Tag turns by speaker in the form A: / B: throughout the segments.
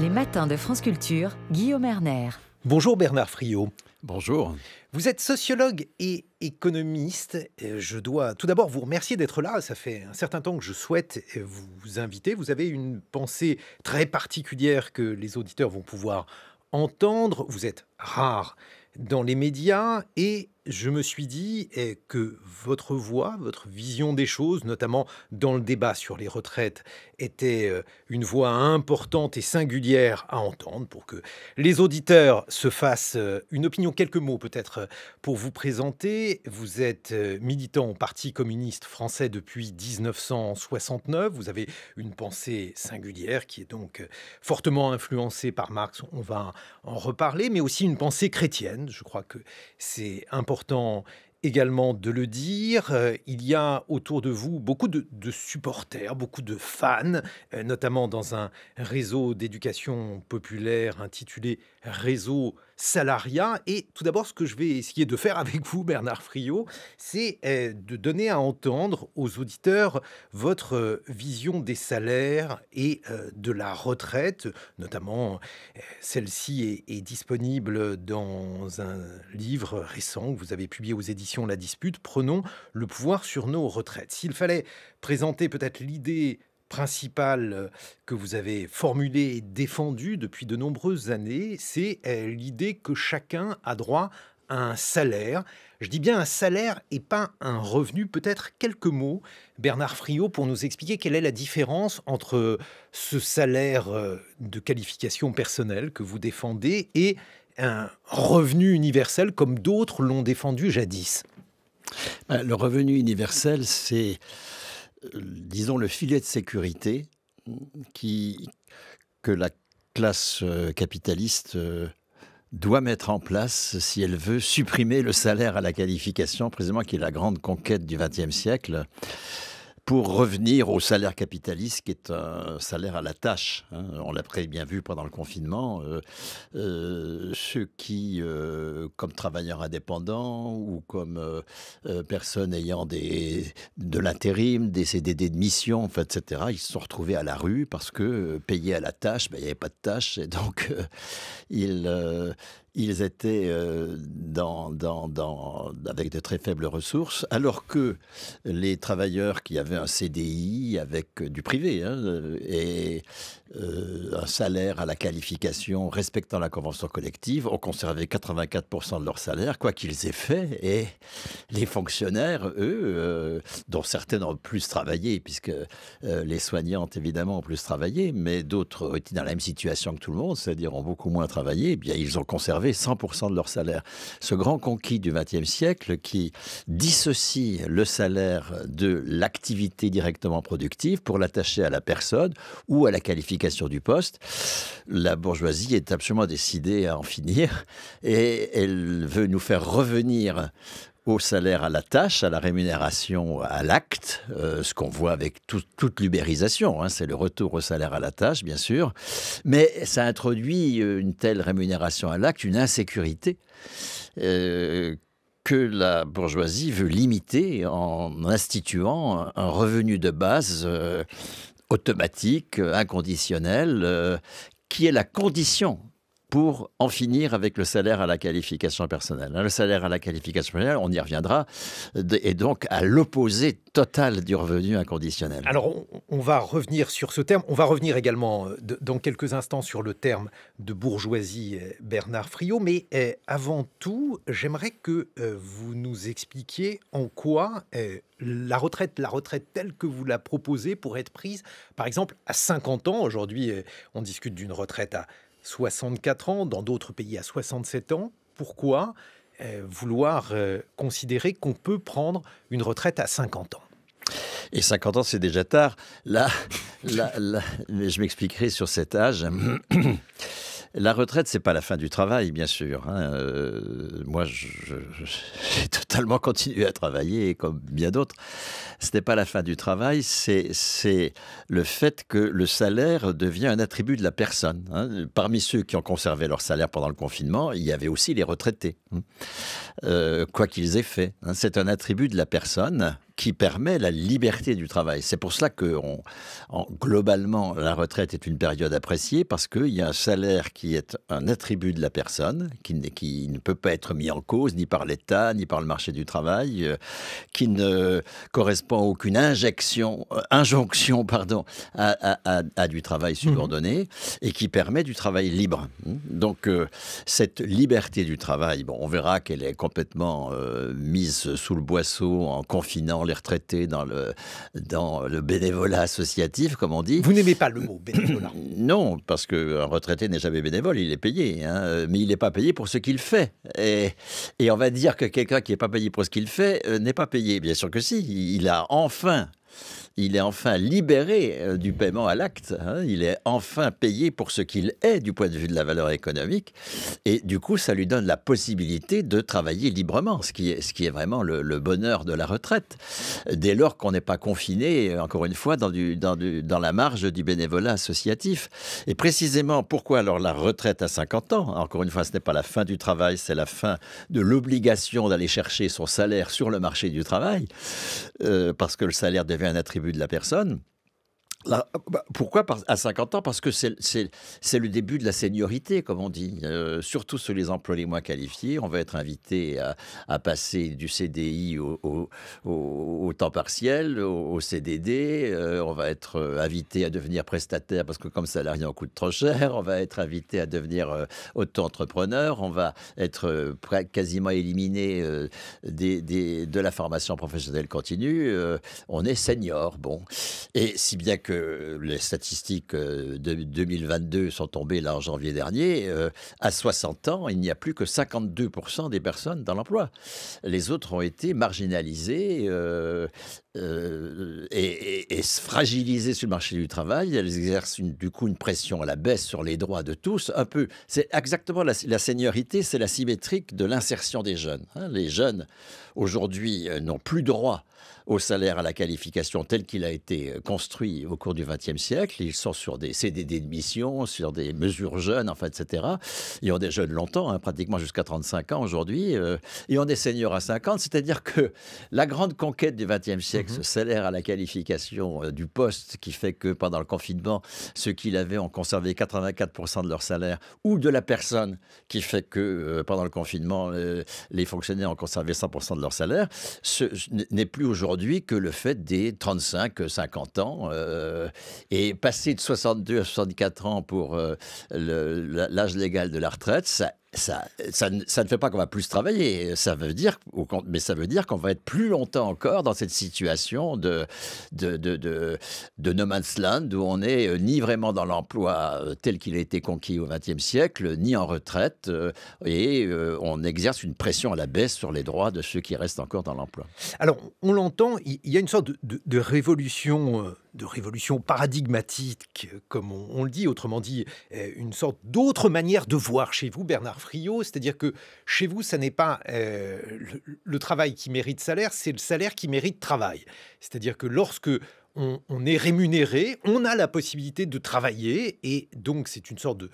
A: Les matins de France Culture, Guillaume Erner. Bonjour Bernard Friot. Bonjour. Vous êtes sociologue et économiste. Euh, je dois tout d'abord vous remercier d'être là. Ça fait un certain temps que je souhaite euh, vous inviter. Vous avez une pensée très particulière que les auditeurs vont pouvoir entendre. Vous êtes rare dans les médias et je me suis dit eh, que votre voix, votre vision des choses, notamment dans le débat sur les retraites, était euh, une voix importante et singulière à entendre pour que les auditeurs se fassent euh, une opinion, quelques mots peut-être euh, pour vous présenter. Vous êtes militant au Parti communiste français depuis 1969. Vous avez une pensée singulière qui est donc fortement influencée par Marx. On va en reparler, mais aussi une pensée chrétienne. Je crois que c'est important important également de le dire. Euh, il y a autour de vous beaucoup de, supporters, beaucoup de fans, euh, notamment dans un réseau d'éducation populaire intitulé Réseau salariat. Et tout d'abord, ce que je vais essayer de faire avec vous, Bernard Friot, c'est euh, de donner à entendre aux auditeurs votre euh, vision des salaires et euh, de la retraite, notamment celle-ci est, disponible dans un livre récent que vous avez publié aux éditions La Dispute, Prenons le pouvoir sur nos retraites. S'il fallait présenter peut-être l'idée principale euh, que vous avez formulée et défendue depuis de nombreuses années, c'est euh, l'idée que chacun a droit à un salaire. Je dis bien un salaire et pas un revenu. Peut-être quelques mots, Bernard Friot, pour nous expliquer quelle est la différence entre ce salaire euh, de qualification personnelle que vous défendez et un revenu universel comme d'autres l'ont défendu
B: jadis. Bah, le revenu universel, c'est disons, le filet de sécurité que la classe euh, capitaliste euh, doit mettre en place si elle veut supprimer le salaire à la qualification, précisément qui est la grande conquête du XXe siècle pour revenir au salaire capitaliste qui est un salaire à la tâche. Hein. On l'a très bien vu pendant le confinement. Euh, euh, ceux qui, euh, comme travailleurs indépendants ou comme personnes ayant des, de l'intérim, des CDD de mission, en fait, etc., ils se sont retrouvés à la rue parce que payés à la tâche, ben, il n'y avait pas de tâche. Et donc, ils, ils étaient euh, dans, dans, avec de très faibles ressources, alors que les travailleurs qui avaient un CDI avec du privé hein, euh, et euh, un salaire à la qualification respectant la convention collective ont conservé 84% de leur salaire, quoi qu'ils aient fait. Et les fonctionnaires, eux, dont certains ont plus travaillé, puisque les soignantes, évidemment, ont plus travaillé, mais d'autres étaient dans la même situation que tout le monde, c'est-à-dire ont beaucoup moins travaillé, eh bien ils ont conservé 100% de leur salaire. Ce grand conquis du XXe siècle qui dissocie le salaire de l'activité directement productive pour l'attacher à la personne ou à la qualification du poste, la bourgeoisie est absolument décidée à en finir et elle veut nous faire revenir au salaire à la tâche, à la rémunération à l'acte, euh, ce qu'on voit avec toute l'ubérisation, hein, c'est le retour au salaire à la tâche, bien sûr, mais ça introduit euh, une telle rémunération à l'acte, une insécurité. Euh, que la bourgeoisie veut limiter en instituant un revenu de base automatique, inconditionnel, qui est la condition pour en finir avec le salaire à la qualification personnelle. Hein, le salaire à la qualification personnelle, on y reviendra, est donc à l'opposé total du revenu inconditionnel. Alors,
A: on, va revenir sur ce terme. On va revenir également euh, dans quelques instants sur le terme de bourgeoisie euh, Bernard Friot. Mais euh, avant tout, j'aimerais que vous nous expliquiez en quoi la retraite, la retraite telle que vous la proposez pourrait être prise, par exemple, à 50 ans. Aujourd'hui, on discute d'une retraite à 64 ans, dans d'autres pays à 67 ans. Pourquoi euh, vouloir euh, considérer qu'on peut prendre une retraite à 50 ans
B: et 50 ans, c'est déjà tard. Là, là je m'expliquerai sur cet âge. La retraite, c'est pas la fin du travail, bien sûr. Hein. Euh, moi, j'ai totalement continué à travailler, comme bien d'autres. Ce n'est pas la fin du travail, c'est le fait que le salaire devient un attribut de la personne. Hein. Parmi ceux qui ont conservé leur salaire pendant le confinement, il y avait aussi les retraités, hein. euh, quoi qu'ils aient fait. C'est un attribut de la personne qui permet la liberté du travail. C'est pour cela que on, en, globalement, la retraite est une période appréciée parce qu'il y a un salaire qui est un attribut de la personne, qui, qui ne peut pas être mis en cause ni par l'État, ni par le marché du travail, euh, qui ne correspond à aucune injection, euh, injonction pardon, à, du travail mmh. subordonné et qui permet du travail libre. Mmh. Donc, euh, cette liberté du travail, bon, on verra qu'elle est complètement mise sous le boisseau en confinant retraités, dans le, dans le bénévolat associatif, comme on dit. Vous n'aimez pas le mot bénévolat Non, parce qu'un retraité n'est jamais bénévole, il est payé, hein. mais il n'est pas payé pour ce qu'il fait. Et, et, on va dire que quelqu'un qui n'est pas payé pour ce qu'il fait euh, n'est pas payé. Bien sûr que si, il a enfin il est enfin libéré euh, du paiement à l'acte. Hein. Il est enfin payé pour ce qu'il est du point de vue de la valeur économique. Et du coup, ça lui donne la possibilité de travailler librement, ce qui est, ce qui est vraiment le, bonheur de la retraite. Dès lors qu'on n'est pas confiné, euh, encore une fois, dans, du, dans, la marge du bénévolat associatif. Et précisément, pourquoi alors la retraite à 50 ans Encore une fois, ce n'est pas la fin du travail, c'est la fin de l'obligation d'aller chercher son salaire sur le marché du travail, euh, parce que le salaire devient un attribut de la personne. Bah, pourquoi à 50 ans Parce que c'est le début de la seniorité, comme on dit. Euh, surtout sur les emplois les moins qualifiés, on va être invité à, passer du CDI au, temps partiel, au, CDD. Euh, on va être euh, invité à devenir prestataire parce que comme salarié, on coûte trop cher. On va être invité à devenir auto-entrepreneur. On va être quasiment éliminé des, de la formation professionnelle continue. on est senior, bon. Et si bien que les statistiques euh, de 2022 sont tombées là en janvier dernier, euh, à 60 ans, il n'y a plus que 52% des personnes dans l'emploi. Les autres ont été marginalisés euh, et, et, fragilisés sur le marché du travail. Elles exercent du coup une pression à la baisse sur les droits de tous. Un peu, c'est exactement la, la seniorité, c'est la symétrique de l'insertion des jeunes. Hein. les jeunes aujourd'hui n'ont plus droit au salaire à la qualification tel qu'il a été euh, construit au cours du XXe siècle. Ils sont sur des CDD de mission, sur des mesures jeunes, enfin, etc. Ils ont des jeunes longtemps, hein, pratiquement jusqu'à 35 ans aujourd'hui, euh, Ils ont des seniors à 50. C'est-à-dire que la grande conquête du XXe siècle, mm-hmm. ce salaire à la qualification euh, du poste qui fait que pendant le confinement, ceux qui l'avaient ont conservé 84% de leur salaire, ou de la personne qui fait que pendant le confinement, les fonctionnaires ont conservé 100% de leur salaire, ce n'est plus aujourd'hui que le fait des 35-50 ans. est euh, et de 62 à 64 ans pour euh, l'âge légal de la retraite, ça ça, ça, ne fait pas qu'on va plus travailler, ça veut dire, mais ça veut dire qu'on va être plus longtemps encore dans cette situation de, de, de, de, de no man's land où on n'est euh, ni vraiment dans l'emploi euh, tel qu'il a été conquis au XXe siècle, ni en retraite, euh, et on exerce une pression à la baisse sur les droits de ceux qui restent encore dans l'emploi.
A: Alors, on l'entend, il y a une sorte de, révolution de révolution paradigmatique, comme on, le dit, autrement dit, euh, une sorte d'autre manière de voir chez vous, Bernard Friot, c'est-à-dire que chez vous, ça n'est pas euh, le, travail qui mérite salaire, c'est le salaire qui mérite travail. C'est-à-dire que lorsque on, est rémunéré, on a la possibilité de travailler, et donc c'est une sorte de,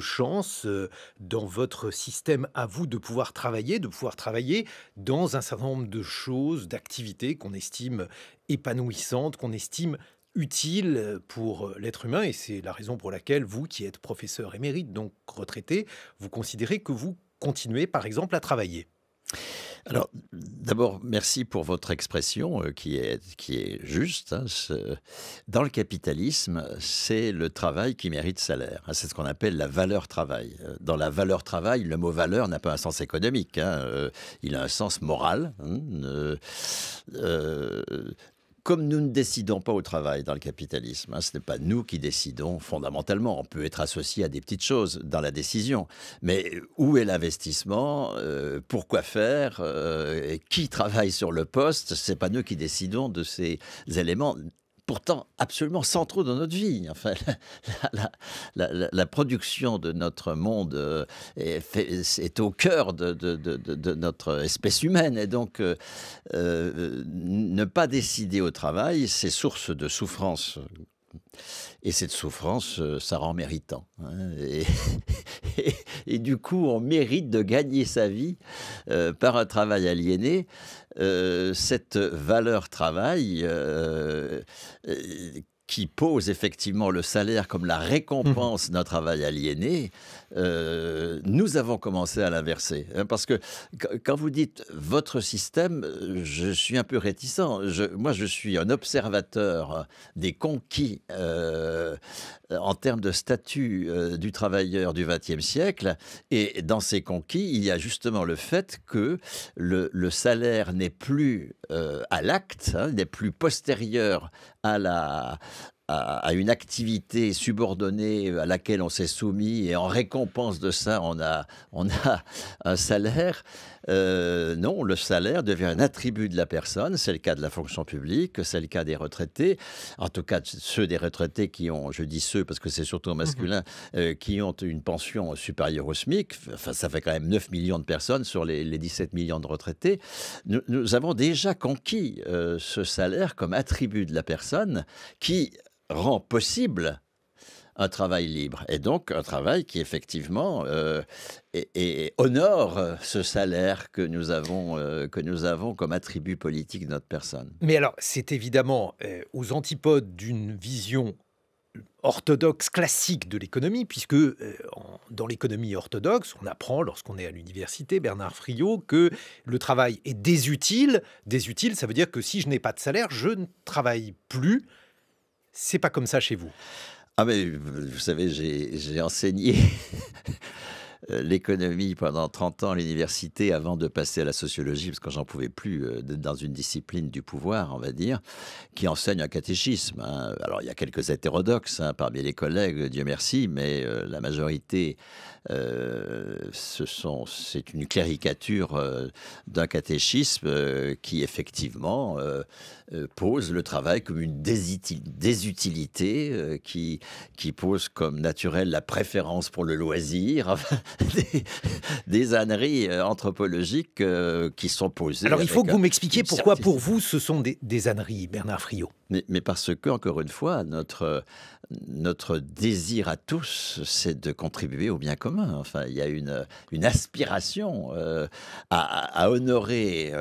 A: chance euh, dans votre système à vous de pouvoir travailler, de pouvoir travailler dans un certain nombre de choses, d'activités qu'on estime épanouissantes, qu'on estime utile pour euh, l'être humain et c'est la raison pour laquelle vous, qui êtes professeur émérite, donc retraité, vous considérez que vous continuez par exemple à travailler.
B: Alors, d'abord, merci pour votre expression euh, qui, est, qui est juste. Hein, dans le capitalisme, c'est le travail qui mérite salaire. Hein, c'est ce qu'on appelle la valeur travail. Euh, dans la valeur travail, le mot valeur n'a pas un sens économique. Hein, il a un sens moral. Euh, comme nous ne décidons pas au travail dans le capitalisme, hein, ce n'est pas nous qui décidons fondamentalement. On peut être associé à des petites choses dans la décision, mais où est l'investissement euh, Pourquoi faire euh, et Qui travaille sur le poste C'est pas nous qui décidons de ces éléments pourtant absolument centraux dans notre vie. Enfin, la, production de notre monde euh, est, au cœur de, notre espèce humaine. Et donc, euh, euh, ne pas décider au travail, c'est source de souffrance et cette souffrance, ça rend méritant. Hein. Et, du coup, on mérite de gagner sa vie par un travail aliéné. Euh, cette valeur travail euh, euh, qui pose effectivement le salaire comme la récompense mmh. d'un travail aliéné, nous avons commencé à l'inverser. Hein, parce que quand vous dites votre système, je suis un peu réticent. moi, je suis un observateur des conquis en termes de statut euh, du travailleur du XXe siècle. Et dans ces conquis, il y a justement le fait que le, salaire n'est plus euh, à l'acte, hein, n'est plus postérieur à la, à, une activité subordonnée à laquelle on s'est soumis et en récompense de ça, on a, on a un salaire. Euh, non, le salaire devient un attribut de la personne. C'est le cas de la fonction publique, c'est le cas des retraités, en tout cas ceux des retraités qui ont, je dis ceux parce que c'est surtout mmh masculin, euh, qui ont une pension supérieure au SMIC. Enfin, ça fait quand même 9 millions de personnes sur les, 17 millions de retraités. Nous, avons déjà conquis euh, ce salaire comme attribut de la personne qui rend possible un travail libre. Et donc un travail qui effectivement et, euh, honore euh, ce salaire que nous avons, euh, que nous avons comme attribut politique de notre personne.
A: Mais alors, c'est évidemment aux antipodes d'une vision orthodoxe classique de l'économie, puisque dans l'économie orthodoxe, on apprend lorsqu'on est à l'université, Bernard Friot, que le travail est désutile. Désutile, ça veut dire que si je n'ai pas de salaire, je ne travaille plus.
B: C'est pas comme ça chez vous. Ah mais vous savez, j'ai enseigné euh, l'économie pendant 30 ans à l'université avant de passer à la sociologie, parce que j'en pouvais plus, euh, d'être dans une discipline du pouvoir, on va dire, qui enseigne un catéchisme. Hein. Alors il y a quelques hétérodoxes hein, parmi les collègues, Dieu merci, mais euh, la majorité, ce c'est une caricature d'un catéchisme qui effectivement pose le travail comme une désutilité, qui, qui pose comme naturel la préférence pour le loisir. des, des âneries euh, anthropologiques euh, qui sont posées. Alors il faut que vous m'expliquiez pourquoi
A: pour vous ce sont des, anneries, âneries, Bernard Friot.
B: Mais, parce que, encore une fois, notre, désir à tous, c'est de contribuer au bien commun. Enfin, il y a une, aspiration euh, à, honorer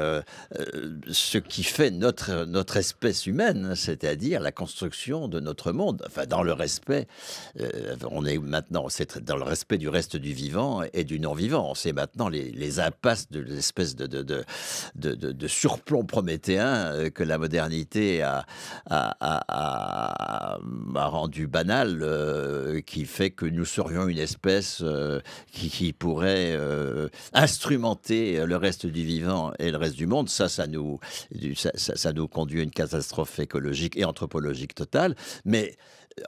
B: ce qui fait notre, notre espèce humaine, c'est-à-dire la construction de notre monde. Enfin, dans le respect, on est maintenant, dans le respect du reste du vivant et du non-vivant. C'est maintenant les, impasses de l'espèce de, de, de, surplomb prométhéen euh, que la modernité a, rendu banal, euh, qui fait que nous serions une espèce euh, qui, pourrait instrumenter le reste du vivant et le reste du monde. Ça, ça nous, ça, ça nous conduit à une catastrophe écologique et anthropologique totale. Mais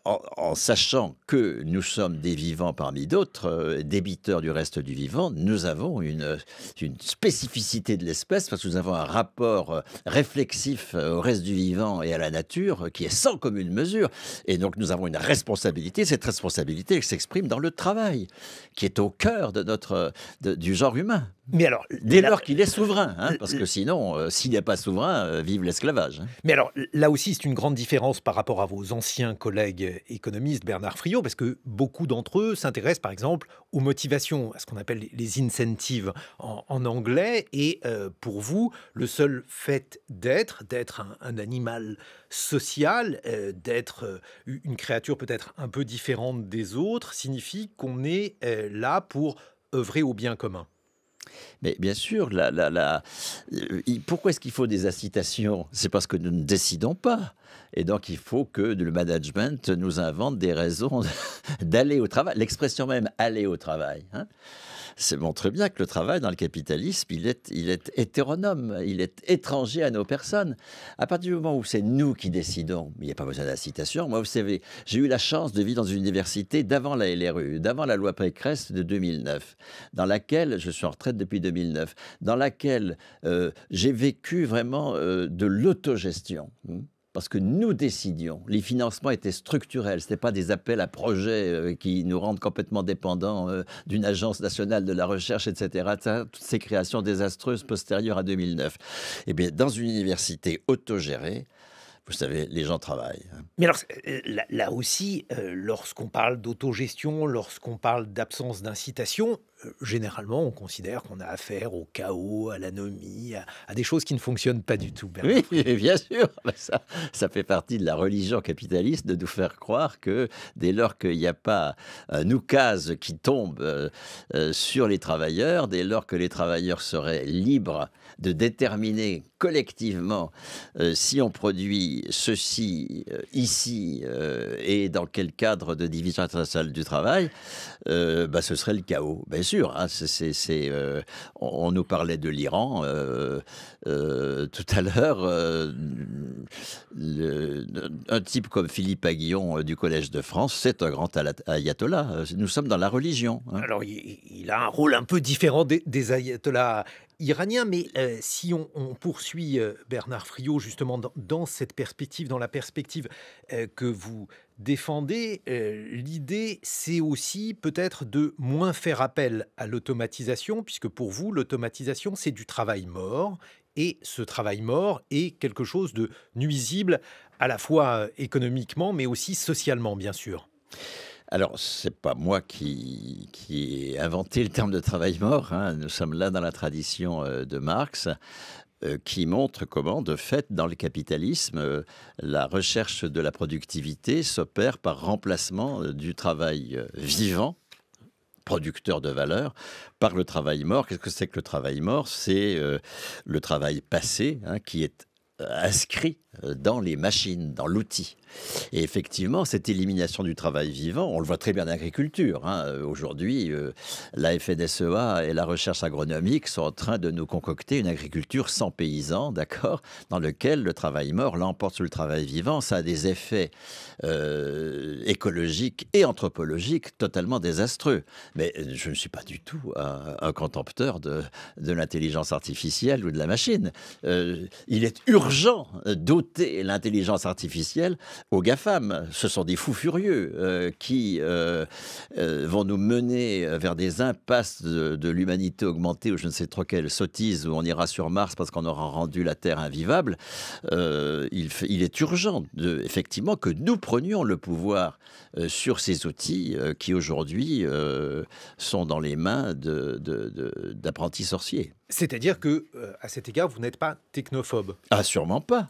B: en, sachant que nous sommes des vivants parmi d'autres, euh, débiteurs du reste du vivant, nous avons une, une spécificité de l'espèce parce que nous avons un rapport euh, réflexif euh, au reste du vivant et à la nature qui est sans commune mesure. Et donc nous avons une responsabilité. Cette responsabilité s'exprime dans le travail, qui est au cœur de notre, du genre humain. Mais alors, dès lors qu'il est souverain, hein, parce que sinon, s'il n'est pas souverain, vive l'esclavage. Hein. Mais alors, là aussi, c'est une grande différence par rapport à vos
A: anciens collègues économiste Bernard Friot, parce que beaucoup d'entre eux s'intéressent par exemple aux motivations, à ce qu'on appelle les incentives en, anglais. Et euh, pour vous, le seul fait d'être, d'être un, animal social, euh, d'être euh, une créature peut-être un peu différente des autres, signifie qu'on est là pour œuvrer au bien commun.
B: Mais bien sûr, euh, pourquoi est-ce qu'il faut des incitations C'est parce que nous ne décidons pas. Et donc, il faut que le management nous invente des raisons d'aller au travail. L'expression même aller au travail. Hein ça montre bien que le travail dans le capitalisme, il est, il hétéronome, il est étranger à nos personnes. À partir du moment où c'est nous qui décidons, il n'y a pas besoin de citation. Moi, vous savez, j'ai eu la chance de vivre dans une université d'avant la LRU, d'avant la loi Pécresse de 2009, dans laquelle je suis en retraite depuis 2009, dans laquelle euh, j'ai vécu vraiment euh, de l'autogestion. Hmm parce que nous décidions. Les financements étaient structurels, ce n'était pas des appels à projets euh, qui nous rendent complètement dépendants euh, d'une agence nationale de la recherche, etc. Toutes ces créations désastreuses postérieures à 2009. Eh bien, dans une université autogérée, vous savez, les gens travaillent. Hein.
A: Mais alors, euh, là, aussi, lorsqu'on parle d'autogestion, lorsqu'on parle d'absence d'incitation, généralement, on considère qu'on a affaire au chaos, à l'anomie, à, des choses qui ne fonctionnent pas du tout. Oui,
B: bien sûr. Bah, ça, ça fait partie de la religion capitaliste de nous faire croire que dès lors qu'il n'y a pas un oukase qui tombe euh, euh, sur les travailleurs, dès lors que les travailleurs seraient libres de déterminer collectivement euh, si on produit ceci ici et dans quel cadre de division internationale du travail, bah, ce serait le chaos. Bien sûr Hein, euh, on, nous parlait de l'Iran euh, euh, tout à l'heure. un type comme Philippe Aguillon du Collège de France, c'est un grand ayatollah. Nous sommes dans la religion. Hein. Alors, il,
A: a un rôle un peu différent des ayatollahs iranien. Mais euh, si on, poursuit euh, Bernard Friot justement dans, cette perspective, dans la perspective euh, que vous défendez, l'idée c'est aussi peut-être de moins faire appel à l'automatisation, puisque pour vous l'automatisation c'est du travail mort. Et ce travail mort est quelque chose de nuisible à la fois économiquement, mais aussi socialement, bien sûr.
B: Alors, ce n'est pas moi qui, ai inventé le terme de travail mort. Hein. Nous sommes là dans la tradition euh, de Marx euh, qui montre comment, de fait, dans le capitalisme, euh, la recherche de la productivité s'opère par remplacement du travail vivant, producteur de valeur, par le travail mort. Qu'est-ce que c'est que le travail mort C'est le travail passé hein, qui est inscrit euh, dans les machines, dans l'outil. Et effectivement, cette élimination du travail vivant, on le voit très bien en agriculture. Hein, euh, aujourd'hui, euh, la FNSEA et la recherche agronomique sont en train de nous concocter une agriculture sans paysans, d'accord, dans laquelle le travail mort l'emporte sur le travail vivant. Ça a des effets écologiques et anthropologiques totalement désastreux. Mais je ne suis pas du tout un, contempteur de, de l'intelligence artificielle ou de la machine. il est urgent d'autres l'intelligence artificielle aux GAFAM. Ce sont des fous furieux euh, qui euh, euh, vont nous mener vers des impasses de, l'humanité augmentée ou je ne sais trop quelle sottise où on ira sur Mars parce qu'on aura rendu la Terre invivable. Il, est urgent, effectivement, que nous prenions le pouvoir sur ces outils qui aujourd'hui sont dans les mains d'apprentis sorciers. C'est-à-dire que, à cet égard, vous n'êtes pas technophobe. Ah, sûrement pas.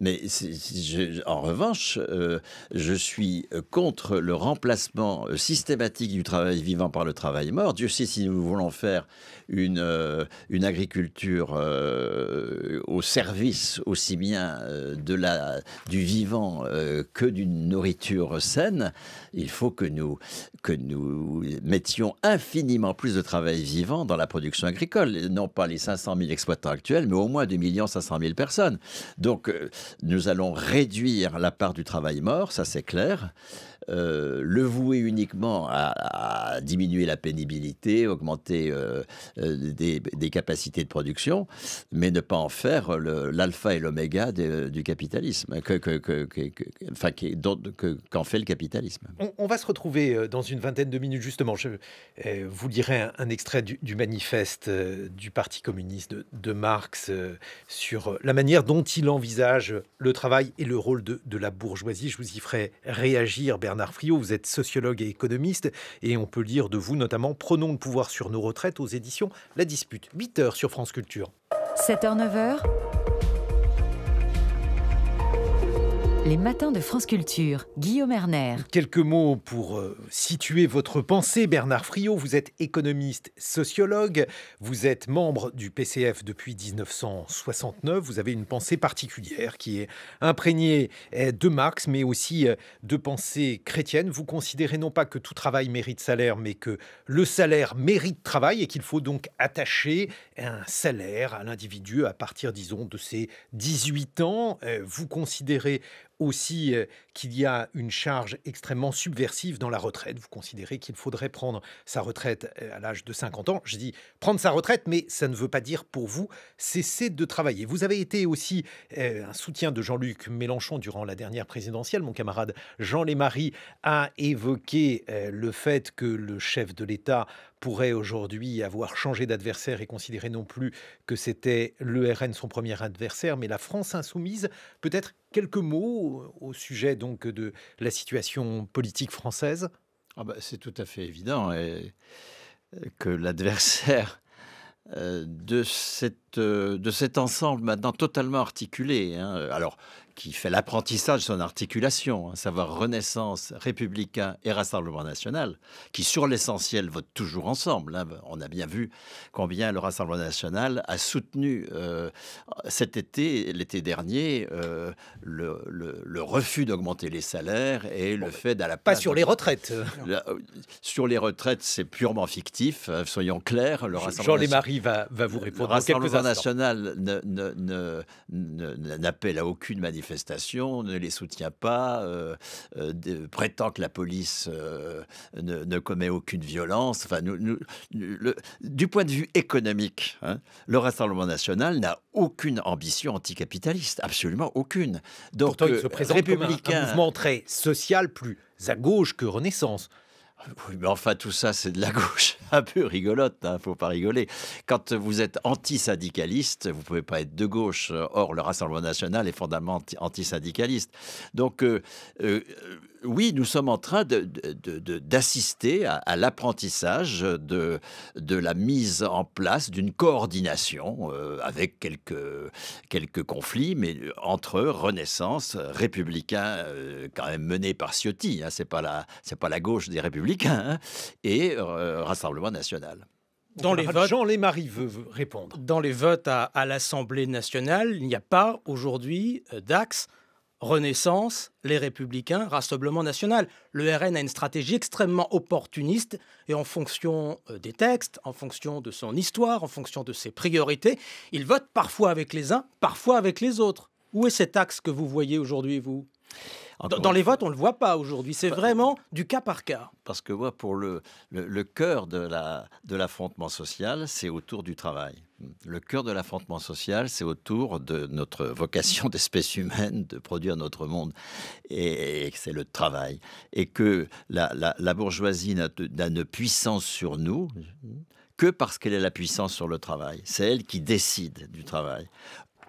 B: Mais en revanche, euh, je suis contre le remplacement euh, systématique du travail vivant par le travail mort. Dieu sait si nous voulons faire une, euh, une agriculture au service aussi bien de la, du vivant que d'une nourriture saine, il faut que nous, que nous mettions infiniment plus de travail vivant dans la production agricole. Non pas les 500 000 exploitants actuels, mais au moins 2 500 000 personnes. Donc, nous allons réduire la part du travail mort, ça c'est clair. Euh, le vouer uniquement à, diminuer la pénibilité, augmenter euh, euh, des, capacités de production, mais ne pas en faire l'alpha et l'oméga du capitalisme, que, qu'en fait le capitalisme.
A: On, va se retrouver dans une vingtaine de minutes, justement. Je vous lirai un, extrait du, manifeste du Parti communiste de, Marx sur la manière dont il envisage le travail et le rôle de, de la bourgeoisie. Je vous y ferai réagir, Bernard. Bernard vous êtes sociologue et économiste, et on peut lire de vous notamment Prenons le pouvoir sur nos retraites aux éditions La Dispute, 8h sur France Culture.
B: 7h, 9h,
A: Les matins de France Culture, Guillaume Erner. Quelques mots pour euh, situer votre pensée, Bernard Friot. Vous êtes économiste, sociologue, vous êtes membre du PCF depuis 1969. Vous avez une pensée particulière qui est imprégnée eh, de Marx, mais aussi euh, de pensée chrétienne. Vous considérez non pas que tout travail mérite salaire, mais que le salaire mérite travail et qu'il faut donc attacher un salaire à l'individu à partir, disons, de ses 18 ans. Euh, vous considérez aussi euh, qu'il y a une charge extrêmement subversive dans la retraite. Vous considérez qu'il faudrait prendre sa retraite euh, à l'âge de 50 ans. Je dis prendre sa retraite, mais ça ne veut pas dire pour vous cesser de travailler. Vous avez été aussi euh, un soutien de Jean-Luc Mélenchon durant la dernière présidentielle. Mon camarade Jean Lémarie a évoqué le fait que le chef de l'État pourrait aujourd'hui avoir changé d'adversaire et considérer non plus que c'était l'ERN son premier adversaire, mais la France insoumise. Peut-être quelques mots au sujet donc de la situation politique française ah bah, C'est tout à fait
B: évident et que l'adversaire euh, de cette euh, de cet ensemble maintenant totalement articulé, hein, alors qui fait l'apprentissage de son articulation, hein, savoir Renaissance, Républicain et Rassemblement National, qui sur l'essentiel votent toujours ensemble. Hein. On a bien vu combien le Rassemblement National a soutenu euh, cet été, l'été dernier, euh, le, refus d'augmenter les salaires et le fait d'aller Pas sur les retraites. sur les retraites, c'est purement fictif, hein, soyons clairs. Le Jean Lémarie
A: va, vous répondre quelques
B: National n'appelle à aucune manifestation, ne les soutient pas, euh, euh, prétend que la police euh, ne, commet aucune violence. Enfin, du point de vue économique, hein, le Rassemblement national n'a aucune ambition anticapitaliste, absolument aucune. Donc, Pourtant, il se présente républicain... comme un mouvement très social, plus à gauche que Renaissance. Oui, mais enfin, tout ça, c'est de la gauche un peu rigolote, ne hein, faut pas rigoler. Quand vous êtes anti-syndicaliste, vous pouvez pas être de gauche. Euh, or, le Rassemblement national est fondamentalement antisyndicaliste. Donc, euh, euh, oui, nous sommes en train d'assister à, l'apprentissage de, la mise en place d'une coordination euh, avec quelques, conflits, mais entre Renaissance, républicain, euh, quand même mené par Ciotti, hein, c'est pas la gauche des républicains, hein, et euh, Rassemblement national. Dans les votes,
A: Jean Lémarie veut, répondre. Dans les votes à l'Assemblée nationale, il n'y a pas aujourd'hui d'axe Renaissance, les Républicains, Rassemblement national. Le RN a une stratégie extrêmement opportuniste et en fonction euh, des textes, en fonction de son histoire, en fonction de ses priorités, il vote parfois avec les uns,
B: parfois avec les autres. Où est cet axe que vous voyez aujourd'hui, vous dans, les votes, on ne le voit pas aujourd'hui. C'est vraiment du cas par cas. Parce que pour le, le, cœur de l'affrontement la, de social, c'est autour du travail. Le cœur de l'affrontement social, c'est autour de notre vocation d'espèce humaine de produire notre monde. Et c'est le travail. Et que la, bourgeoisie n'a de puissance sur nous que parce qu'elle est la puissance sur le travail. C'est elle qui décide du travail.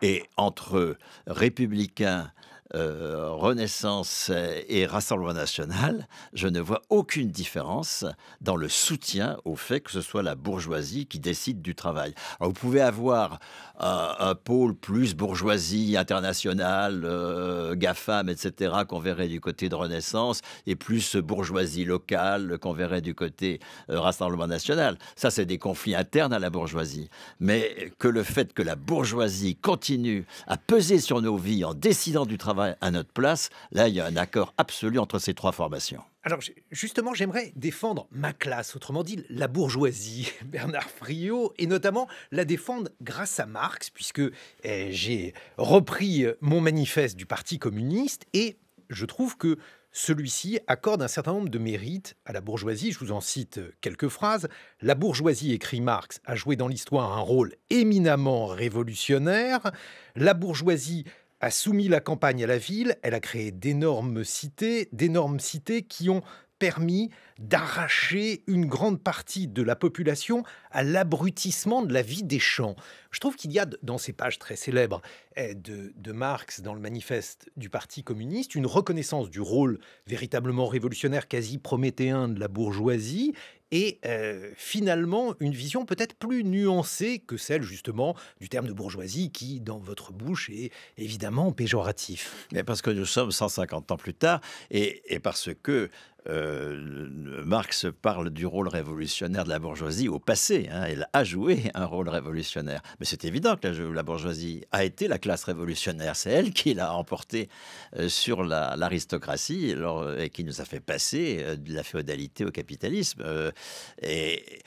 B: Et entre républicains euh, Renaissance et Rassemblement national, je ne vois aucune différence dans le soutien au fait que ce soit la bourgeoisie qui décide du travail. vous pouvez avoir un, pôle plus bourgeoisie internationale, euh, GAFAM, etc., qu'on verrait du côté de Renaissance, et plus bourgeoisie locale qu'on verrait du côté euh, Rassemblement national. Ça, c'est des conflits internes à la bourgeoisie. Mais que le fait que la bourgeoisie continue à peser sur nos vies en décidant du travail, à notre place. Là, il y a un accord absolu entre ces trois formations.
A: Alors justement, j'aimerais défendre ma classe, autrement dit la bourgeoisie, Bernard Friot, et notamment la défendre grâce à Marx, puisque eh, j'ai repris euh, mon manifeste du Parti communiste, et je trouve que celui-ci accorde un certain nombre de mérites à la bourgeoisie. Je vous en cite euh, quelques phrases. La bourgeoisie, écrit Marx, a joué dans l'histoire un rôle éminemment révolutionnaire. La bourgeoisie a soumis la campagne à la ville, elle a créé d'énormes cités, d'énormes cités qui ont permis d'arracher une grande partie de la population à l'abrutissement de la vie des champs. Je trouve qu'il y a dans ces pages très célèbres eh, de, de, Marx dans le manifeste du Parti communiste une reconnaissance du rôle véritablement révolutionnaire, quasi prométhéen de la bourgeoisie et euh, finalement une vision peut-être plus nuancée que celle justement du terme de bourgeoisie qui, dans votre
B: bouche, est évidemment péjoratif. Mais parce que nous sommes 150 ans plus tard et parce que euh, euh, Marx parle du rôle révolutionnaire de la bourgeoisie au passé. Hein. elle a joué un rôle révolutionnaire. Mais c'est évident que la, bourgeoisie a été la classe révolutionnaire. C'est elle qui l'a emporté euh, sur l'aristocratie et qui nous a fait passer de la féodalité au capitalisme. et,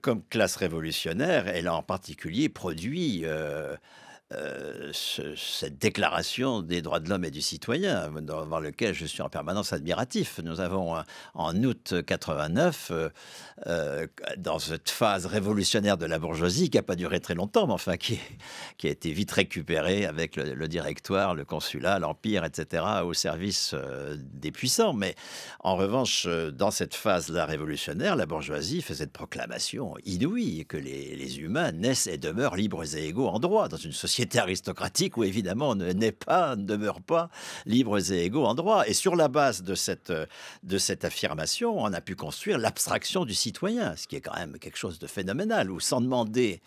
B: comme classe révolutionnaire, elle a en particulier produit... Euh, cette déclaration des droits de l'homme et du citoyen, dans lequel je suis en permanence admiratif. Nous avons euh, en août 89, euh, dans cette phase révolutionnaire de la bourgeoisie, qui n'a pas duré très longtemps, mais enfin qui, a été vite récupérée avec le, directoire, le consulat, l'empire, etc., au service des puissants. Mais en revanche, dans cette phase-là révolutionnaire, la bourgeoisie faisait cette proclamation inouïe que les, les humains naissent et demeurent libres et égaux en droit dans une société était aristocratique, où évidemment on n'est pas, ne demeure pas libres et égaux en droit. Et sur la base de cette, de cette affirmation, on a pu construire l'abstraction du citoyen, ce qui est quand même quelque chose de phénoménal, où sans demander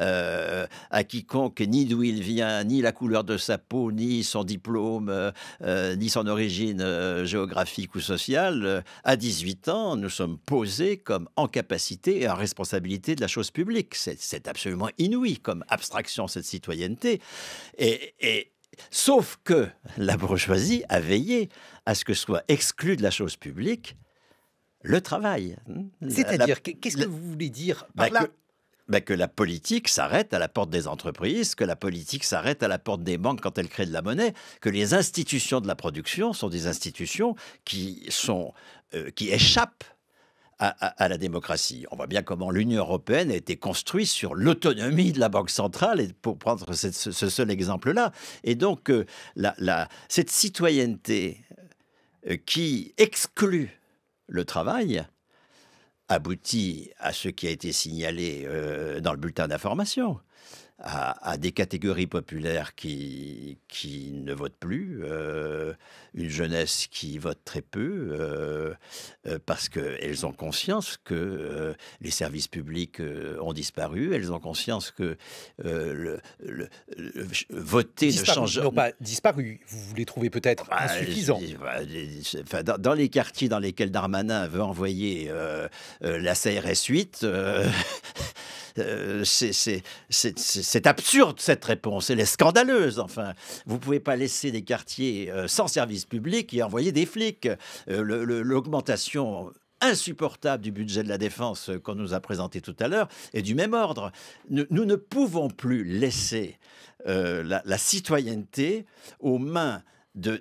B: euh, à quiconque ni d'où il vient, ni la couleur de sa peau, ni son diplôme, euh, euh, ni son origine géographique ou sociale, à 18 ans, nous sommes posés comme en capacité et en responsabilité de la chose publique. C'est absolument inouï comme abstraction, cette citoyenneté. Et, sauf que la bourgeoisie a veillé à ce que soit exclu de la chose publique le travail. C'est-à-dire, qu'est-ce que vous voulez dire par bah bah que, la politique s'arrête à la porte des entreprises, que la politique s'arrête à la porte des banques quand elle crée de la monnaie, que les institutions de la production sont des institutions qui, sont, euh, qui échappent à, la démocratie. On voit bien comment l'Union européenne a été construite sur l'autonomie de la Banque centrale, et pour prendre ce, seul exemple-là. Et donc, euh, cette citoyenneté euh, qui exclut le travail aboutit à ce qui a été signalé euh, dans le bulletin d'information à, des catégories populaires qui, qui ne votent plus, euh, une jeunesse qui vote très peu, euh, euh parce qu'elles ont conscience que euh, les services publics ont disparu, elles ont conscience que le, voter ne change... Non, pas disparu, vous les trouvez peut-être bah, insuffisants. Bah, dans, dans, les quartiers dans lesquels Darmanin veut envoyer la CRS 8, c'est c'est absurde cette réponse, elle est scandaleuse. Enfin, vous pouvez pas laisser des quartiers euh, sans service public et envoyer des flics. Euh, l'augmentation insupportable du budget de la défense qu'on nous a présenté tout à l'heure est du même ordre. Nous, ne pouvons plus laisser euh, la, citoyenneté aux mains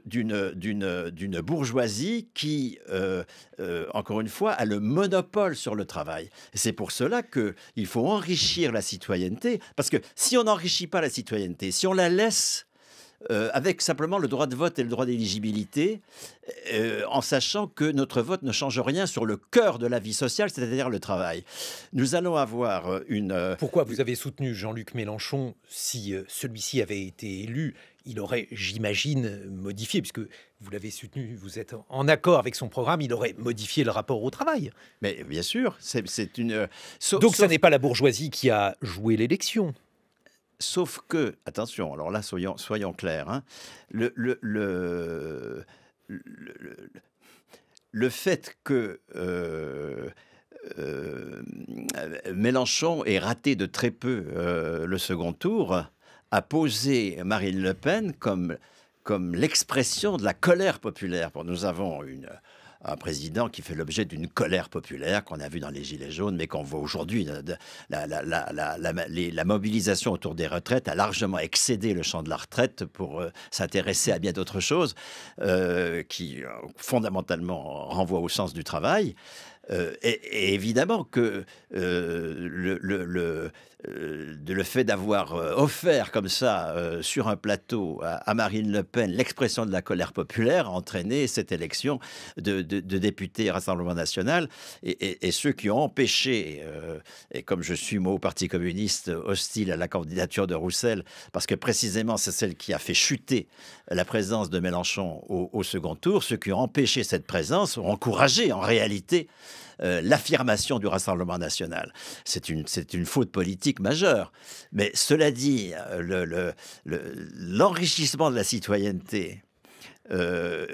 B: d'une bourgeoisie qui, euh, euh, encore une fois, a le monopole sur le travail. C'est pour cela qu'il faut enrichir la citoyenneté, parce que si on n'enrichit pas la citoyenneté, si on la laisse euh, avec simplement le droit de vote et le droit d'éligibilité, en sachant que notre vote ne change rien sur le cœur de la vie sociale, c'est-à-dire le travail. Nous allons avoir une... Pourquoi vous avez soutenu Jean-Luc Mélenchon si celui-ci avait
A: été élu il aurait, j'imagine, modifié, puisque vous l'avez soutenu, vous êtes en accord avec son programme, il aurait modifié le rapport au travail. Mais bien sûr, c'est une... Euh, Donc
B: ce n'est pas la bourgeoisie qui a joué l'élection. Sauf que, attention, alors là, soyons, clairs, hein, le, le, fait que... Euh, euh, Mélenchon ait raté de très peu le second tour, a posé Marine Le Pen comme, comme l'expression de la colère populaire. Nous avons une, un président qui fait l'objet d'une colère populaire qu'on a vu dans les Gilets jaunes, mais qu'on voit aujourd'hui. La, mobilisation autour des retraites a largement excédé le champ de la retraite pour euh, s'intéresser à bien d'autres choses euh, qui euh, fondamentalement renvoient au sens du travail. Et, évidemment que le, le euh, de le fait d'avoir euh, offert comme ça euh, sur un plateau à, Marine Le Pen l'expression de la colère populaire a entraîné cette élection de, députés Rassemblement National et, ceux qui ont empêché, et comme je suis moi au Parti communiste hostile à la candidature de Roussel, parce que précisément c'est celle qui a fait chuter la présence de Mélenchon au, second tour, ceux qui ont empêché cette présence ont encouragé en réalité l'affirmation du Rassemblement National. C'est une, une faute politique majeur Mais cela dit, l'enrichissement de la citoyenneté euh,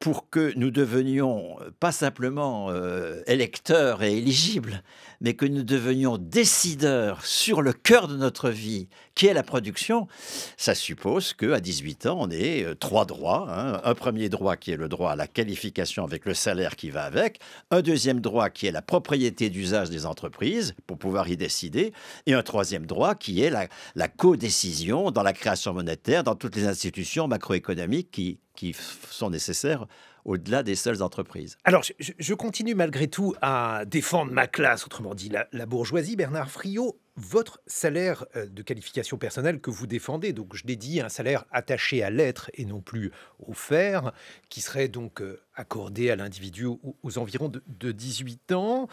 B: pour que nous devenions pas simplement euh, électeurs et éligibles, mais que nous devenions décideurs sur le cœur de notre vie, qui est la production, ça suppose qu'à 18 ans, on ait euh, trois droits. Hein. Un premier droit qui est le droit à la qualification avec le salaire qui va avec, un deuxième droit qui est la propriété d'usage des entreprises pour pouvoir y décider, et un troisième droit qui est la, la co dans la création monétaire, dans toutes les institutions macroéconomiques qui sont nécessaires au-delà des seules entreprises.
A: Alors, je, continue malgré tout à défendre ma classe, autrement dit la bourgeoisie. Bernard Friot, votre salaire euh, de qualification personnelle que vous défendez, donc je l'ai dit, un salaire attaché à l'être et non plus au faire, qui serait donc euh, accordé à l'individu aux environs de 18 ans,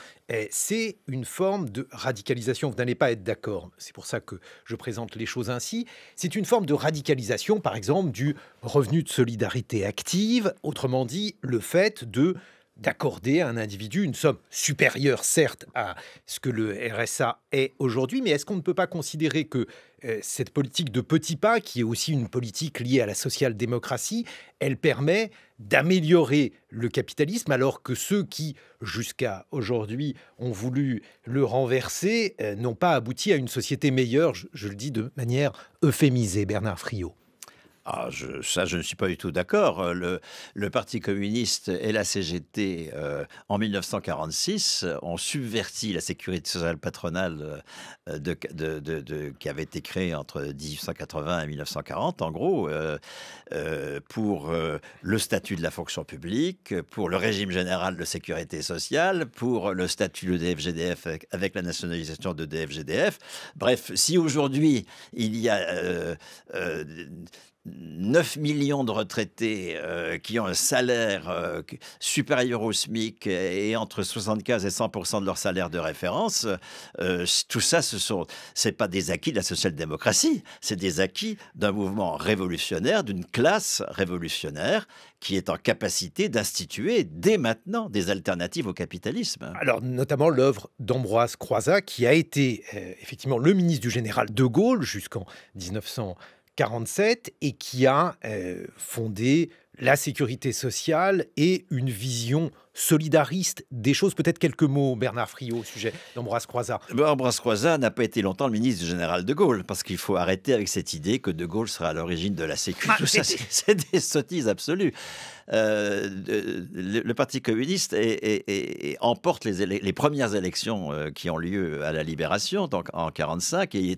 A: c'est une forme de radicalisation. Vous n'allez pas être d'accord, c'est pour ça que je présente les choses ainsi. C'est une forme de radicalisation, par exemple, du revenu de solidarité active, autrement dit, le fait de d'accorder à un individu une somme supérieure, certes, à ce que le RSA est aujourd'hui, mais est-ce qu'on ne peut pas considérer que euh, cette politique de petits pas, qui est aussi une politique liée à la social-démocratie, elle permet d'améliorer le capitalisme, alors que ceux qui, jusqu'à aujourd'hui, ont voulu le renverser, euh, n'ont pas abouti à une société meilleure, je, je le dis de manière euphémisée, Bernard
B: Friot. Ah, je, ça, je ne suis pas du tout d'accord. Euh, le, Parti communiste et la CGT, euh, en 1946, ont subverti la sécurité sociale patronale euh, de, de, qui avait été créée entre 1880 et 1940, en gros, pour le statut de la fonction publique, pour le régime général de sécurité sociale, pour le statut de DFGDF avec, avec la nationalisation de DFGDF. Bref, si aujourd'hui il y a 9 millions de retraités euh, qui ont un salaire euh, supérieur au SMIC et, entre 75 et 100 de leur salaire de référence, euh, tout ça, ce sont, c'est pas des acquis de la social-démocratie, c'est des acquis d'un mouvement révolutionnaire, d'une classe révolutionnaire qui est en capacité d'instituer dès maintenant des alternatives au capitalisme. Alors, notamment l'œuvre d'Ambroise Croizat,
A: qui a été effectivement le ministre du général de Gaulle jusqu'en 1900. 47 et qui a euh, fondé la sécurité sociale et une vision solidariste des choses. Peut-être quelques mots, Bernard Friot, au sujet d'Ambroise Croizat.
B: Eh ben, Ambroise Croizat n'a pas été longtemps le ministre général de Gaulle, parce qu'il faut arrêter avec cette idée que de Gaulle sera à l'origine de la Sécu. Ah, Tout ça, c'est des sottises absolues. Euh, le, Parti communiste emporte les, premières élections euh, qui ont lieu à la Libération, donc en 1945, et,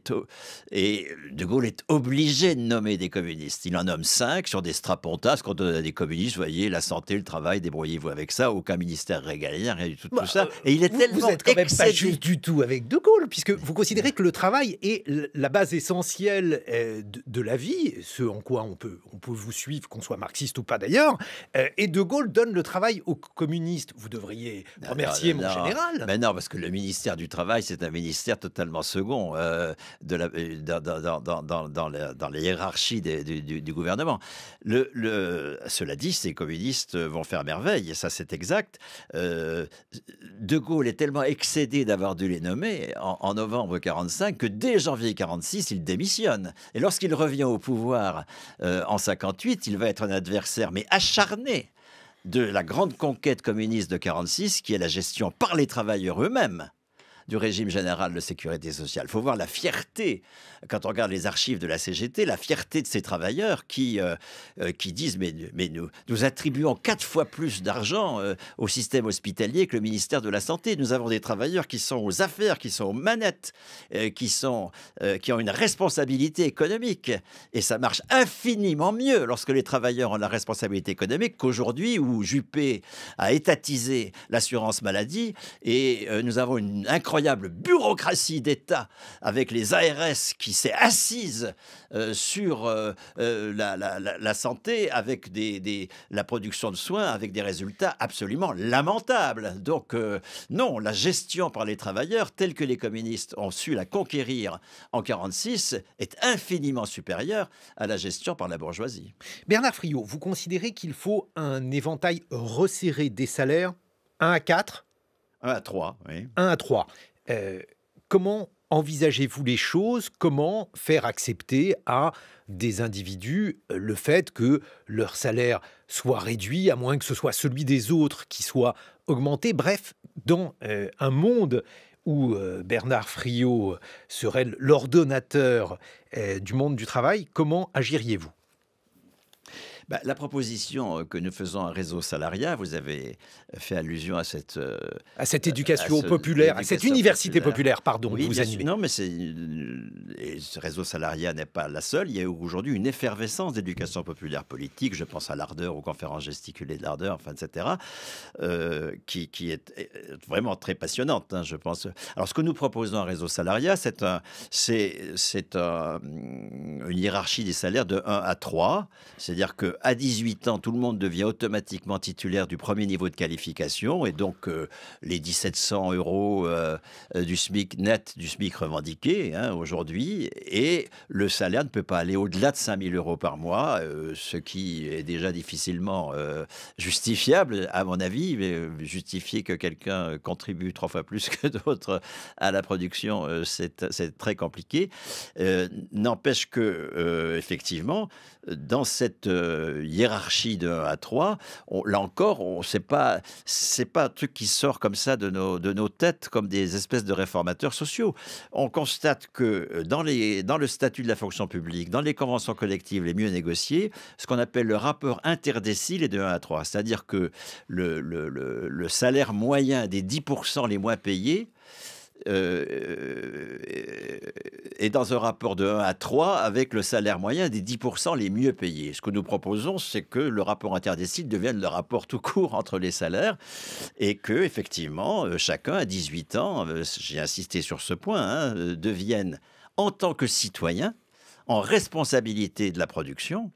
B: et, De Gaulle est obligé de nommer des communistes. Il en nomme cinq sur des strapontas quand on a des communistes, voyez, la santé, le travail, débrouillez-vous avec ça, au un ministère régalien, rien du tout bah, tout ça. Euh, et il est vous, tellement. quand même pas juste du tout avec
A: De Gaulle, puisque vous considérez que le travail est la base essentielle euh, de, la vie, ce en quoi on peut, on peut vous suivre, qu'on soit marxiste ou pas d'ailleurs. Euh, et De Gaulle donne le travail aux communistes. Vous devriez ah, remercier mon général. Mais
B: non, parce que le ministère du Travail, c'est un ministère totalement second de la, dans, dans, dans, dans, du, gouvernement. Le, cela dit, ces communistes vont faire merveille, et ça c'est exact. Euh, de Gaulle est tellement excédé d'avoir dû les nommer en, novembre 45 que dès janvier 46, il démissionne. Et lorsqu'il revient au pouvoir euh, en 58, il va être un adversaire, mais acharné de la grande conquête communiste de 46, qui est la gestion par les travailleurs eux-mêmes du régime général de sécurité sociale. Il faut voir la fierté, quand on regarde les archives de la CGT, la fierté de ces travailleurs qui, euh, euh, qui disent mais, mais nous, nous attribuons quatre fois plus d'argent euh, au système hospitalier que le ministère de la Santé. Nous avons des travailleurs qui sont aux affaires, qui sont aux manettes, qui, sont, qui ont une responsabilité économique. Et ça marche infiniment mieux lorsque les travailleurs ont la responsabilité économique qu'aujourd'hui où Juppé a étatisé l'assurance maladie et nous avons une incroyable incroyable bureaucratie d'État avec les ARS qui s'est assise euh, sur euh, euh, la, santé, avec des, la production de soins, avec des résultats absolument lamentables. Donc non, la gestion par les travailleurs, telle que les communistes ont su la conquérir en 1946, est infiniment supérieure à la gestion par la bourgeoisie.
A: Bernard Friot, vous considérez qu'il faut un éventail resserré des salaires 1 à 4 1 à 3, oui. 1 à 3. Euh, comment envisagez-vous les choses Comment faire accepter à des individus euh, le fait que leur salaire soit réduit, à moins que ce soit celui des autres qui soit augmenté Bref, dans euh, un monde où Bernard Friot serait l'ordonnateur du monde du travail, comment
B: agiriez-vous bah, la proposition euh, que nous faisons à Réseau Salariat, vous avez fait allusion à cette... Euh, à cette éducation populaire, à cette université populaire, pardon, vous Non, mais c'est... ce Réseau Salariat n'est pas la seule. Il y a aujourd'hui une effervescence d'éducation populaire politique. Je pense à l'ardeur, aux conférences gesticulées de l'ardeur, enfin, etc. Euh, qui, est vraiment très passionnante, hein, je pense. Alors, ce que nous proposons à Réseau Salariat, c'est c'est, une hiérarchie des salaires de 1 à 3. C'est-à-dire que à 18 ans, tout le monde devient automatiquement titulaire du premier niveau de qualification et donc euh, les 1700 euros euh, euh, du SMIC net, du SMIC revendiqué hein, aujourd'hui, et le salaire ne peut pas aller au-delà de 5000 euros par mois, ce qui est déjà difficilement justifiable, à mon avis, mais justifier que quelqu'un contribue trois fois plus que d'autres à la production, c'est très compliqué. N'empêche que, effectivement, dans cette euh, hiérarchie de 1 à 3, là encore, on sait pas, c'est pas un truc qui sort comme ça de nos, têtes comme des espèces de réformateurs sociaux. On constate que euh, dans, le statut de la fonction publique, dans les conventions collectives les mieux négociées, ce qu'on appelle le rapport interdécile est de 1 à 3, c'est-à-dire que le salaire moyen des 10% les moins payés euh, euh, est dans un rapport de 1 à 3 avec le salaire moyen des 10% les mieux payés. Ce que nous proposons, c'est que le rapport interdécile devienne le rapport tout court entre les salaires et que, effectivement, euh, chacun à 18 ans, j'ai insisté sur ce point, hein, devienne en tant que citoyen, en responsabilité de la production,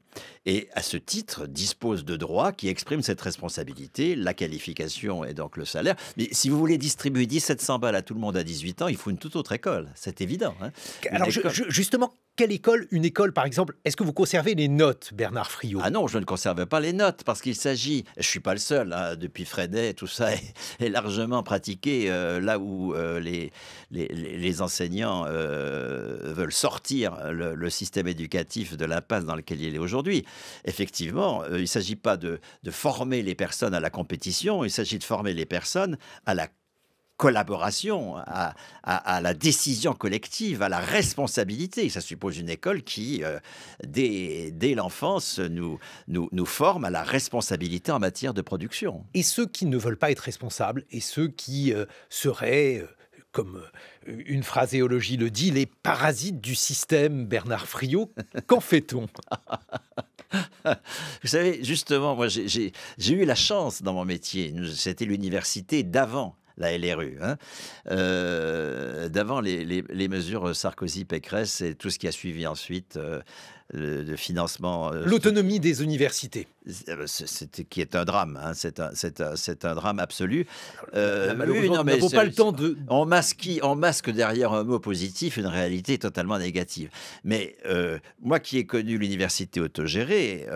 B: et à ce titre dispose de droits qui expriment cette responsabilité, la qualification et donc le salaire. Mais si vous voulez distribuer 1700 balles à tout le monde à 18 ans, il faut une toute autre école, c'est évident. Hein. Alors justement, quelle école Une école, par exemple, est-ce que vous conservez les notes, Bernard Friot Ah non, je ne conserve pas les notes parce qu'il s'agit, je suis pas le seul, hein, depuis Fredet, tout ça est, largement pratiqué euh, là où euh, les, les, les, enseignants euh, veulent sortir le, système éducatif de la passe dans lequel il est aujourd'hui. Effectivement, euh, il ne s'agit pas de, former les personnes à la compétition, il s'agit de former les personnes à la collaboration, à, la décision collective, à la responsabilité. Ça suppose une école qui, euh, dès, l'enfance, nous, nous, forme à la responsabilité en matière de production. Et ceux qui ne veulent pas être responsables, et ceux qui euh, seraient comme euh, une phraséologie le dit, les parasites du système, Bernard Friot. Qu'en fait-on Vous savez, justement, moi j'ai eu la chance dans mon métier, c'était l'université d'avant la LRU, hein. euh, d'avant les, mesures Sarkozy-Pécresse et tout ce qui a suivi ensuite, euh, de financement. Euh, L'autonomie des universités. C'est, euh, qui est un drame, hein, c'est, un, drame absolu. Ah, euh, oui, non, pas le temps de... On masque, masque derrière un mot positif une réalité totalement négative. Mais moi qui ai connu l'université autogérée,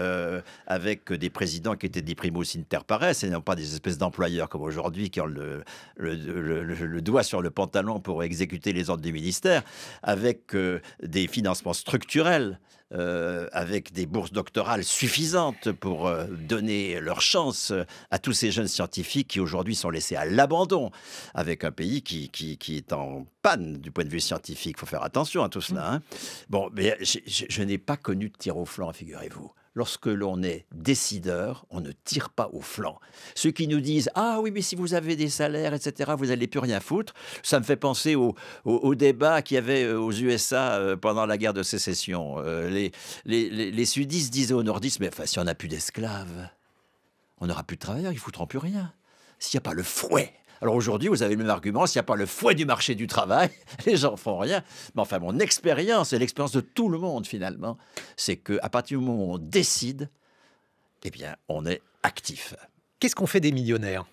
B: avec des présidents qui étaient des primos inter pares et non pas des espèces d'employeurs comme aujourd'hui qui ont le, le, le, doigt sur le pantalon pour exécuter les ordres du ministère, avec des financements structurels euh, avec des bourses doctorales suffisantes pour euh, donner leur chance euh, à tous ces jeunes scientifiques qui aujourd'hui sont laissés à l'abandon, avec un pays qui, qui, est en panne du point de vue scientifique. Il faut faire attention à tout cela. Mmh. Hein. Bon, mais je, je n'ai pas connu de tir au flanc, figurez-vous lorsque l'on est décideur, on ne tire pas au flanc. Ceux qui nous disent Ah oui, mais si vous avez des salaires, etc., vous n'allez plus rien foutre, ça me fait penser au, au, débat qu'il y avait euh, aux USA euh, pendant la guerre de sécession. Euh, les, sudistes disaient aux nordistes Mais si on n'a plus d'esclaves, on n'aura plus de travailleurs, ils foutront plus rien. S'il n'y a pas le fouet alors aujourd'hui, vous avez le même argument, s'il n'y a pas le fouet du marché du travail, les gens font rien. Mais enfin, mon expérience et l'expérience de tout le monde finalement, c'est que à partir du moment où on décide, eh bien, on est actif. Qu'est-ce qu'on fait des millionnaires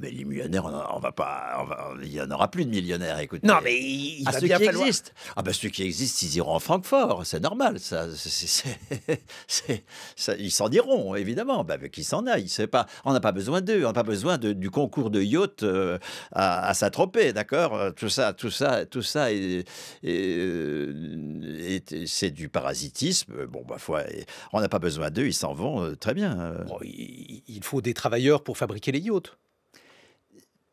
B: ah, les millionnaires, on, va pas, il y en aura plus de millionnaires. Écoute. Non mais il, ceux qui existent. Ah ben ceux qui existent, ils iront en Francfort, c'est normal. Ça, ils s'en iront évidemment. Ben, qu'ils s'en aillent. pas, on n'a pas besoin d'eux, on n'a pas besoin du concours de yacht euh, à, à s'attroper, d'accord. Euh, tout ça, tout ça, tout ça, euh, c'est du parasitisme. Bon bah faut, on n'a pas besoin d'eux, ils s'en vont très bien. il faut des travailleurs pour fabriquer les yachts.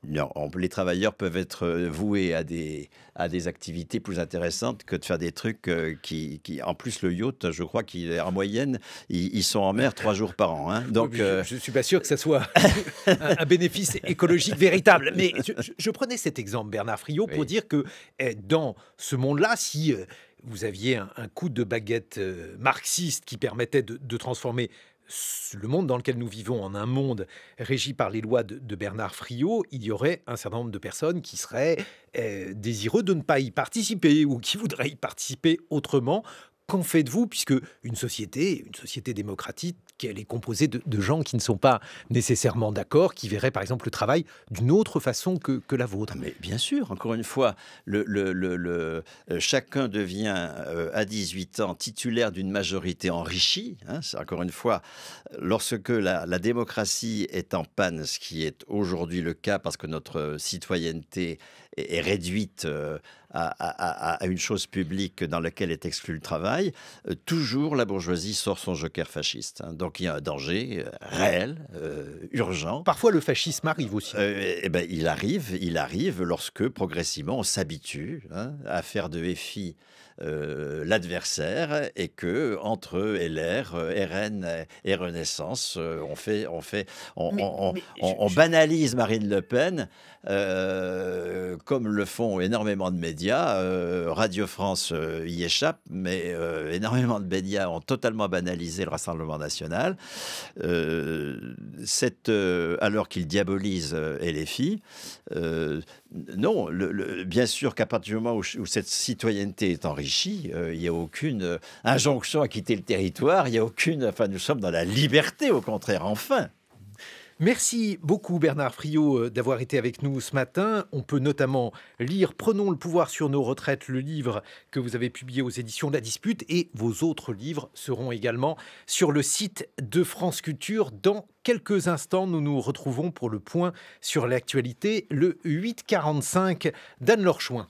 B: Non, les travailleurs peuvent être euh, voués à des, à des activités plus intéressantes que de faire des trucs euh, qui, en plus le yacht, je crois en moyenne, ils, sont en mer trois jours par an. Hein. Donc, je ne euh, suis pas sûr que ça soit un, bénéfice écologique véritable. Mais je, prenais cet exemple, Bernard Friot, pour
A: dire que eh, dans ce monde-là, si vous aviez un, coup de baguette marxiste qui permettait de transformer le monde dans lequel nous vivons, en un monde régi par les lois de, Bernard Friot, il y aurait un certain nombre de personnes qui seraient désireuses désireux de ne pas y participer ou qui voudraient y participer autrement. Qu'en faites-vous Puisque une société, une société démocratique, qu'elle est composée de, gens qui ne sont pas nécessairement
B: d'accord, qui verraient par exemple le travail d'une autre façon que, la vôtre. Ah, mais bien sûr, encore une fois, euh, chacun devient euh, à 18 ans titulaire d'une majorité enrichie. Hein, encore une fois, lorsque la, démocratie est en panne, ce qui est aujourd'hui le cas parce que notre euh, citoyenneté est, réduite à, une chose publique dans laquelle est exclu le travail, euh, toujours la bourgeoisie sort son joker fasciste. Hein. Donc il y a un danger euh, réel, euh, urgent. Parfois le fascisme arrive aussi. Eh ben, il arrive, il arrive lorsque progressivement on s'habitue hein, à faire de FI euh, l'adversaire et que entre LR, RN et Renaissance, euh, on fait, on fait, on, banalise Marine Le Pen euh, comme le font énormément de médias. Radio France y échappe, mais énormément de médias ont totalement banalisé le Rassemblement national. cette, alors qu'ils diabolisent LFI, non, le, bien sûr qu'à partir du moment où, cette citoyenneté est en euh, il n'y a aucune euh, injonction à quitter le territoire. Il n'y a aucune. Enfin, nous sommes dans la liberté, au contraire, enfin.
A: Merci beaucoup Bernard Friot euh, d'avoir été avec nous ce matin. On peut notamment lire Prenons le pouvoir sur nos retraites, le livre que vous avez publié aux éditions La Dispute et vos autres livres seront également sur le site de France Culture. Dans quelques instants, nous nous retrouvons pour le point sur l'actualité, le 8.45 d'Anne Lorchouin.